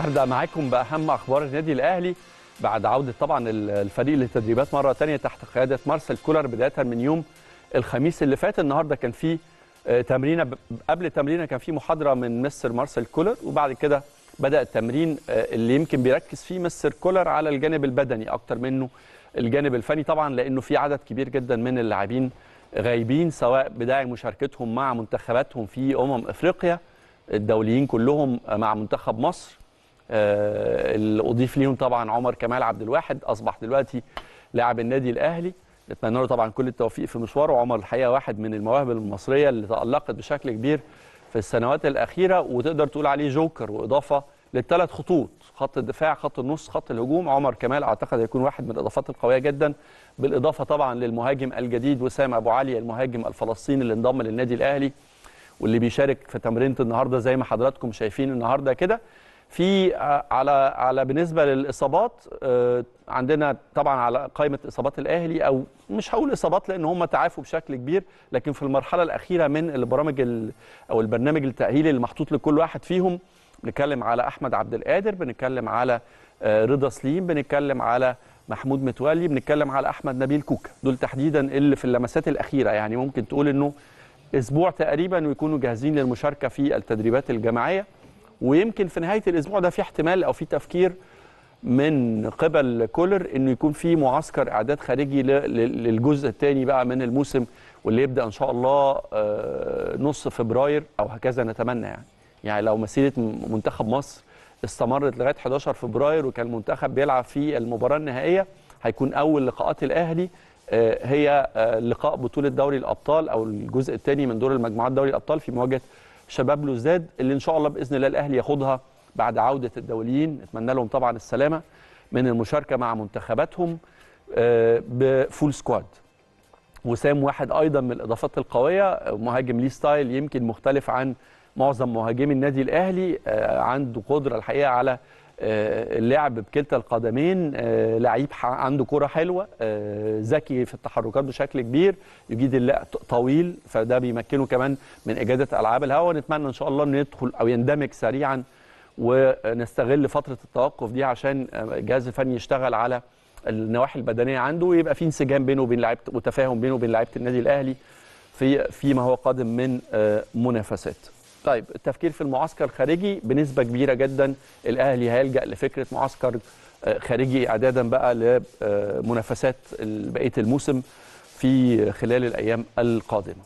هبدا معاكم باهم اخبار النادي الاهلي بعد عوده طبعا الفريق للتدريبات مره ثانيه تحت قياده مارسيل كولر بدايه من يوم الخميس اللي فات النهارده كان في آه، تمرينه قبل تمرينه كان في محاضره من مستر مارسيل كولر وبعد كده بدا التمرين آه، اللي يمكن بيركز فيه مستر كولر على الجانب البدني اكتر منه الجانب الفني طبعا لانه في عدد كبير جدا من اللاعبين غايبين سواء بداعي مشاركتهم مع منتخباتهم في امم افريقيا الدوليين كلهم مع منتخب مصر آه، اللي اضيف ليهم طبعا عمر كمال عبد الواحد اصبح دلوقتي لاعب النادي الاهلي نتمنى له طبعا كل التوفيق في مشواره وعمر الحقيقه واحد من المواهب المصريه اللي تالقت بشكل كبير في السنوات الاخيره وتقدر تقول عليه جوكر واضافه للثلاث خطوط خط الدفاع خط النص خط الهجوم عمر كمال اعتقد هيكون واحد من الاضافات القويه جدا بالاضافه طبعا للمهاجم الجديد وسام ابو علي المهاجم الفلسطيني اللي انضم للنادي الاهلي واللي بيشارك في تمرينه النهارده زي ما حضراتكم شايفين النهارده كده في آه، على على بالنسبه للاصابات آه، عندنا طبعا على قائمه اصابات الاهلي او مش هقول اصابات لان هم تعافوا بشكل كبير لكن في المرحله الاخيره من البرامج او البرنامج التاهيلي اللي محطوط لكل واحد فيهم بنتكلم على احمد عبد القادر بنتكلم على آه، رضا سليم بنتكلم على محمود متولي بنتكلم على احمد نبيل كوكا دول تحديدا اللي في اللمسات الاخيره يعني ممكن تقول انه اسبوع تقريبا ويكونوا جاهزين للمشاركه في التدريبات الجماعيه ويمكن في نهايه الاسبوع ده في احتمال او في تفكير من قبل كولر انه يكون في معسكر اعداد خارجي للجزء الثاني بقى من الموسم واللي يبدا ان شاء الله آه، نص فبراير او هكذا نتمنى يعني يعني لو مسيره منتخب مصر استمرت لغايه 11 فبراير وكان المنتخب بيلعب في المباراه النهائيه هيكون اول لقاءات الاهلي آه، هي آه، لقاء بطوله دوري الابطال او الجزء الثاني من دور المجموعات دوري الابطال في مواجهه شباب لوزداد اللي ان شاء الله باذن الله الاهلي ياخدها بعد عوده الدوليين نتمنى لهم طبعا السلامه من المشاركه مع منتخباتهم آه، بفول سكواد وسام واحد ايضا من الاضافات القويه مهاجم ليه ستايل يمكن مختلف عن معظم مهاجمي النادي الاهلي آه، عنده قدره الحقيقه على آه، اللعب بكلتا القدمين آه، لعيب عنده كرة حلوة آه، ذكي في التحركات بشكل كبير يجيد اللعب طويل فده بيمكنه كمان من إجادة ألعاب الهواء نتمنى إن شاء الله أنه يدخل أو يندمج سريعا ونستغل فترة التوقف دي عشان الجهاز الفني يشتغل على النواحي البدنيه عنده ويبقى في انسجام بينه وبين لعيبه وتفاهم بينه وبين لعيبه النادي الاهلي في فيما هو قادم من منافسات طيب التفكير في المعسكر الخارجي بنسبه كبيره جدا الاهلي هيلجا لفكره معسكر آه، خارجي اعدادا بقى لمنافسات بقيه الموسم في خلال الايام القادمه